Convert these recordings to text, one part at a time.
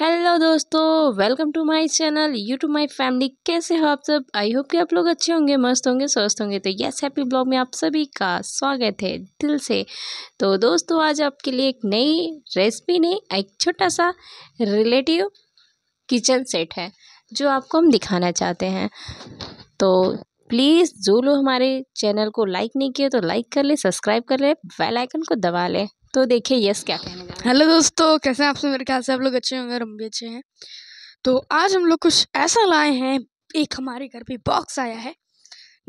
Hello दोस्तों welcome to my channel you to my family कैसे हो आप सब आई होप कि आप लोग अच्छे होंगे मस्त होंगे स्वस्थ होंगे तो यस हैप्पी ब्लॉग में आप सभी का स्वागत है दिल से तो दोस्तों आज आपके लिए एक नई रेसिपी नहीं एक छोटा सा रिलेटिव किचन सेट है जो आपको हम दिखाना चाहते हैं तो प्लीज़ जो लोग हमारे चैनल को लाइक नहीं किए तो लाइक कर ले सब्सक्राइब कर ले बेल आइकन को दबा लें तो देखिए यस क्या कहने हेलो दोस्तों कैसे हैं आप सब मेरे ख्याल से आप लोग अच्छे होंगे हम भी अच्छे हैं तो आज हम लोग कुछ ऐसा लाए हैं एक हमारे घर पे बॉक्स आया है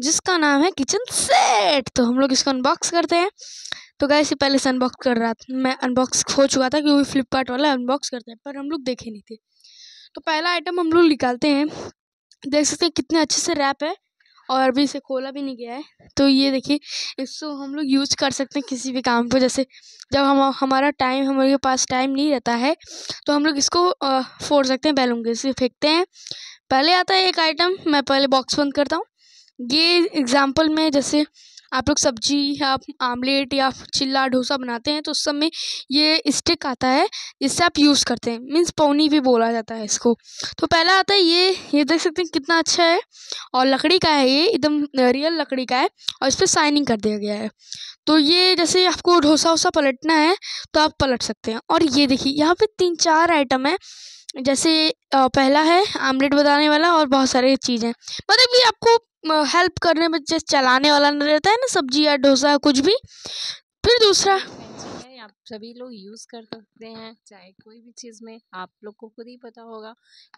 जिसका नाम है किचन सेट तो हम लोग इसको अनबॉक्स करते हैं तो गाय से पहले से अनबॉक्स कर रहा था मैं अनबॉक्स हो चुका था क्योंकि फ्लिपकार्ट वाला अनबॉक्स करते हैं पर हम लोग देखे नहीं थे तो पहला आइटम हम लोग निकालते हैं देख सकते हैं कितने अच्छे से रैप है और अभी इसे खोला भी नहीं गया है तो ये देखिए इसको हम लोग यूज़ कर सकते हैं किसी भी काम पर जैसे जब हम हमारा टाइम हमारे पास टाइम नहीं रहता है तो हम लोग इसको फोड़ सकते हैं बैलून के इसे फेंकते हैं पहले आता है एक आइटम मैं पहले बॉक्स बंद करता हूँ ये एग्ज़ाम्पल में जैसे आप लोग सब्जी या आमलेट या चिल्ला डोसा बनाते हैं तो उस सब में ये स्टिक आता है जिससे आप यूज़ करते हैं मीन्स पौनी भी बोला जाता है इसको तो पहला आता है ये ये देख सकते हैं कितना अच्छा है और लकड़ी का है ये एकदम रियल लकड़ी का है और इस पर साइनिंग कर दिया गया है तो ये जैसे आपको डोसा वोसा पलटना है तो आप पलट सकते हैं और ये देखिए यहाँ पर तीन चार आइटम है जैसे पहला है आमलेट बताने वाला और बहुत सारी चीज़ें मतलब ये आपको हेल्प करने में जैसे चलाने वाला नहीं रहता है ना सब्जी या डोसा कुछ भी फिर दूसरा आप सभी लोग यूज़ कर सकते हैं चाहे कोई भी चीज़ में आप लोग को खुद ही पता होगा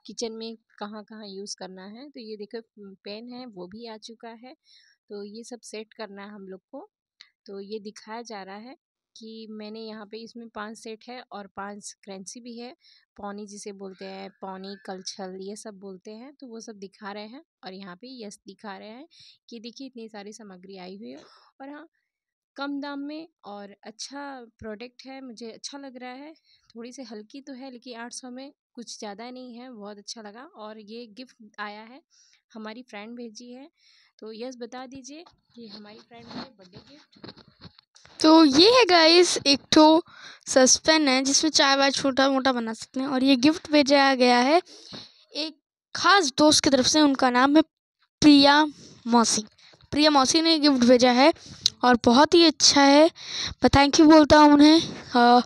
किचन में कहाँ कहाँ यूज़ करना है तो ये देखो पेन है वो भी आ चुका है तो ये सब सेट करना है हम लोग को तो ये दिखाया जा रहा है कि मैंने यहाँ पे इसमें पांच सेट है और पांच करेंसी भी है पौनी जिसे बोलते हैं पौनी कलछल ये सब बोलते हैं तो वो सब दिखा रहे हैं और यहाँ पे यस दिखा रहे हैं कि देखिए इतनी सारी सामग्री आई हुई है और हाँ कम दाम में और अच्छा प्रोडक्ट है मुझे अच्छा लग रहा है थोड़ी सी हल्की तो है लेकिन आठ सौ में कुछ ज़्यादा नहीं है बहुत अच्छा लगा और ये गिफ्ट आया है हमारी फ्रेंड भेजी है तो यस बता दीजिए कि हमारी फ्रेंड ने बर्थडे गिफ्ट तो ये है गाइस एक तो सस्पेन है जिसमें चाय वाय छोटा मोटा बना सकते हैं और ये गिफ्ट भेजा गया है एक खास दोस्त की तरफ से उनका नाम है प्रिया मौसी प्रिया मौसी ने गिफ्ट भेजा है और बहुत ही अच्छा है मैं थैंक यू बोलता हूँ उन्हें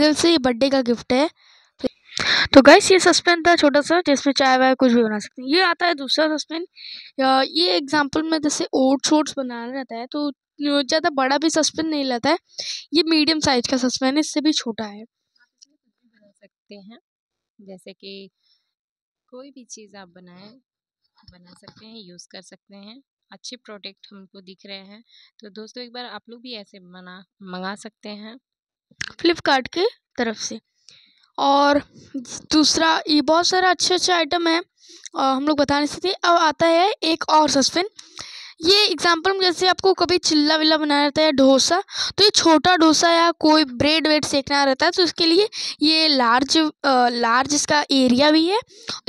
दिल से ये बर्थडे का गिफ्ट है तो गैस ये सस्पेन था छोटा सा जिसमें चाय वाय कुछ भी बना सकते हैं ये आता है दूसरा सस्पेन ये एग्जांपल में जैसे ओट्स ओट्स बनाना रहता है तो ज़्यादा बड़ा भी सस्पेन नहीं लेता है ये मीडियम साइज का सस्पेन है इससे भी छोटा है बना सकते हैं जैसे कि कोई भी चीज़ आप बनाएं बना सकते हैं यूज़ कर सकते हैं अच्छे प्रोडक्ट हमको दिख रहे हैं तो दोस्तों एक बार आप लोग भी ऐसे बना मंगा सकते हैं फ्लिपकार्ट के तरफ से और दूसरा ये बहुत सारा अच्छे अच्छे आइटम है और हम लोग बता नहीं सकते अब आता है एक और सस्पेन ये एग्जांपल में जैसे आपको कभी चिल्ला विल्ला बनाना रहता है या डोसा तो ये छोटा डोसा या कोई ब्रेड वेड सेकना रहता है तो इसके लिए ये लार्ज आ, लार्ज इसका एरिया भी है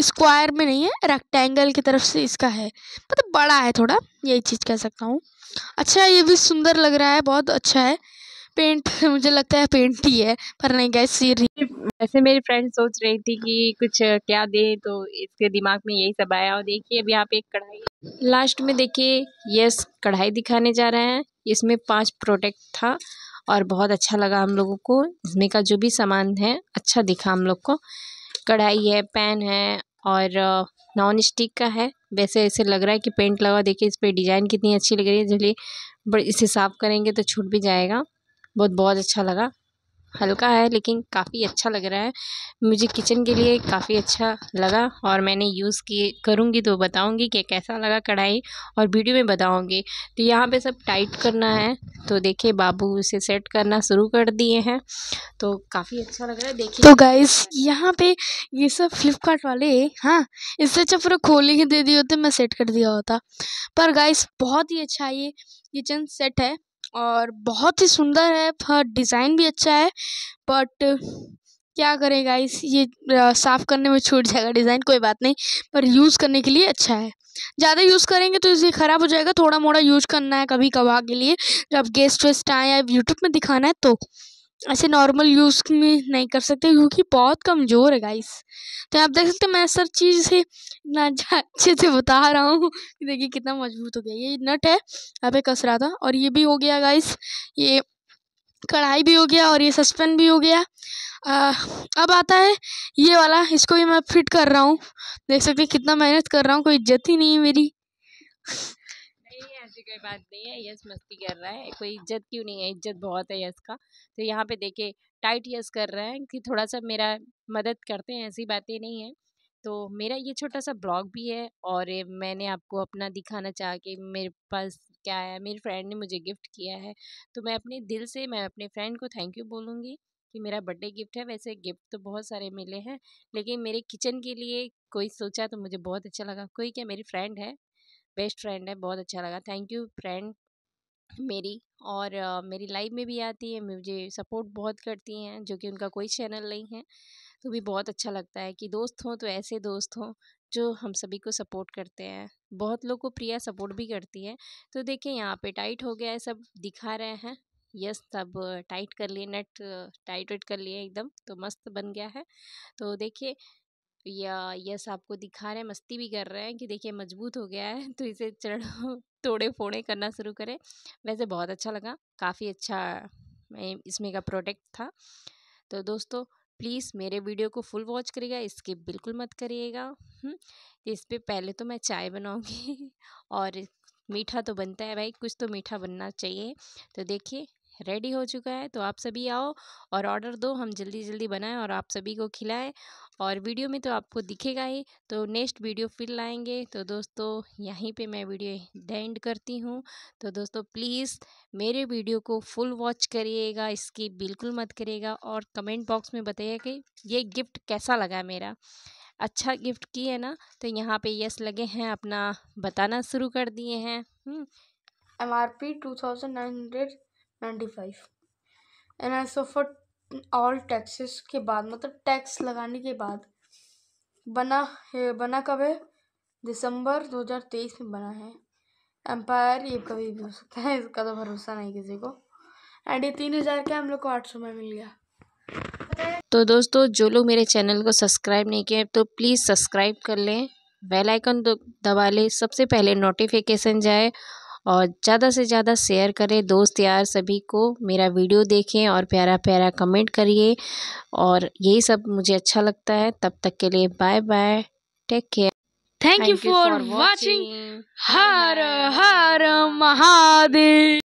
स्क्वायर में नहीं है रेक्टेंगल की तरफ से इसका है मतलब बड़ा है थोड़ा यही चीज़ कह सकता हूँ अच्छा ये भी सुंदर लग रहा है बहुत अच्छा है पेंट मुझे लगता है पेंट ही है पर नहीं गए सीर वैसे मेरी फ्रेंड सोच रही थी कि कुछ क्या दे तो इसके दिमाग में यही सब आया और देखिए अभी यहाँ पे एक कढ़ाई लास्ट में देखिए यस कढ़ाई दिखाने जा रहे हैं इसमें पांच प्रोडक्ट था और बहुत अच्छा लगा हम लोगों को इसमें का जो भी सामान है अच्छा दिखा हम लोग को कढ़ाई है पैन है और नॉन स्टिक का है वैसे ऐसे लग रहा है कि पेंट लगा देखिए इस पर डिज़ाइन कितनी अच्छी लग रही है चलिए इसे साफ़ करेंगे तो छूट भी जाएगा बहुत बहुत अच्छा लगा हल्का है लेकिन काफ़ी अच्छा लग रहा है मुझे किचन के लिए काफ़ी अच्छा लगा और मैंने यूज़ किए करूँगी तो बताऊँगी कि कैसा लगा कढ़ाई और वीडियो में बताऊँगी तो यहाँ पे सब टाइट करना है तो देखिए बाबू उसे सेट करना शुरू कर दिए हैं तो काफ़ी अच्छा लग रहा है देखिए तो गाइस यहाँ पे ये सब फ्लिपकार्ट वाले हाँ इससे अच्छा पूरा खोल के दे दिए होते मैं सेट कर दिया होता पर गाइस बहुत ही अच्छा ये किचन सेट है और बहुत ही सुंदर है पर डिज़ाइन भी अच्छा है बट क्या करें गाइस ये साफ़ करने में छूट जाएगा डिज़ाइन कोई बात नहीं पर यूज़ करने के लिए अच्छा है ज़्यादा यूज़ करेंगे तो इसे ख़राब हो जाएगा थोड़ा मोड़ा यूज करना है कभी कभार के लिए जब गेस्ट वेस्ट आए या यूट्यूब में दिखाना है तो ऐसे नॉर्मल यूज़ में नहीं कर सकते क्योंकि बहुत कमज़ोर है गाइस तो आप देख सकते हैं मैं सर चीज़ से इतना अच्छे से बता रहा हूँ कि देखिए कितना मजबूत हो गया ये नट है यहाँ पे कस रहा था और ये भी हो गया गाइस ये कढ़ाई भी हो गया और ये सस्पेंड भी हो गया आ, अब आता है ये वाला इसको भी मैं फिट कर रहा हूँ देख सकते कितना मेहनत कर रहा हूँ कोई इज्जत ही नहीं है मेरी ऐसी कोई बात नहीं है यस मस्ती कर रहा है कोई इज्जत क्यों नहीं है इज्जत बहुत है यस का तो यहाँ पे देखे टाइट यस कर रहे हैं कि थोड़ा सा मेरा मदद करते हैं ऐसी बातें नहीं है तो मेरा ये छोटा सा ब्लॉग भी है और मैंने आपको अपना दिखाना चाहा कि मेरे पास क्या है मेरी फ्रेंड ने मुझे गिफ्ट किया है तो मैं अपने दिल से मैं अपने फ्रेंड को थैंक यू बोलूँगी कि मेरा बर्थडे गिफ्ट है वैसे गिफ्ट तो बहुत सारे मिले हैं लेकिन मेरे किचन के लिए कोई सोचा तो मुझे बहुत अच्छा लगा कोई क्या मेरी फ्रेंड है बेस्ट फ्रेंड है बहुत अच्छा लगा थैंक यू फ्रेंड मेरी और uh, मेरी लाइव में भी आती है मुझे सपोर्ट बहुत करती हैं जो कि उनका कोई चैनल नहीं है तो भी बहुत अच्छा लगता है कि दोस्त हों तो ऐसे दोस्त हों जो हम सभी को सपोर्ट करते हैं बहुत लोग को प्रिया सपोर्ट भी करती है तो देखिए यहाँ पे टाइट हो गया है सब दिखा रहे हैं यस सब टाइट कर लिए नेट टाइट वाइट कर लिए एकदम तो मस्त बन गया है तो देखिए या यस आपको दिखा रहे हैं मस्ती भी कर रहे हैं कि देखिए मजबूत हो गया है तो इसे चढ़ो तोड़े फोड़े करना शुरू करें वैसे बहुत अच्छा लगा काफ़ी अच्छा इसमें का प्रोडक्ट था तो दोस्तों प्लीज़ मेरे वीडियो को फुल वॉच करिएगा इसके बिल्कुल मत करिएगा इस पर पहले तो मैं चाय बनाऊँगी और मीठा तो बनता है भाई कुछ तो मीठा बनना चाहिए तो देखिए रेडी हो चुका है तो आप सभी आओ और ऑर्डर दो हम जल्दी जल्दी बनाएं और आप सभी को खिलाएं और वीडियो में तो आपको दिखेगा ही तो नेक्स्ट वीडियो फिर लाएंगे तो दोस्तों यहीं पे मैं वीडियो एंड करती हूँ तो दोस्तों प्लीज़ मेरे वीडियो को फुल वॉच करिएगा इसकी बिल्कुल मत करिएगा और कमेंट बॉक्स में बताइए कि ये गिफ्ट कैसा लगा मेरा अच्छा गिफ्ट की है ना तो यहाँ पे यस लगे हैं अपना बताना शुरू कर दिए हैं हम्म। M R P two thousand nine hundred five and also for all taxes के बाद मतलब टैक्स लगाने के बाद बना है बना कब है दिसंबर 2023 में बना है एम्पायर ये कभी भी हो सकता है इसका तो भरोसा नहीं किसी को एंड ये तीन हज़ार का हम लोग को आठ सौ में मिल गया तो दोस्तों जो लोग मेरे चैनल को सब्सक्राइब नहीं किए तो प्लीज़ सब्सक्राइब कर लें बेल आइकन दबा लें सबसे पहले नोटिफिकेशन जाए और ज़्यादा से ज़्यादा शेयर करें दोस्त यार सभी को मेरा वीडियो देखें और प्यारा प्यारा कमेंट करिए और यही सब मुझे अच्छा लगता है तब तक के लिए bye bye take care thank you for watching हर हर महादेव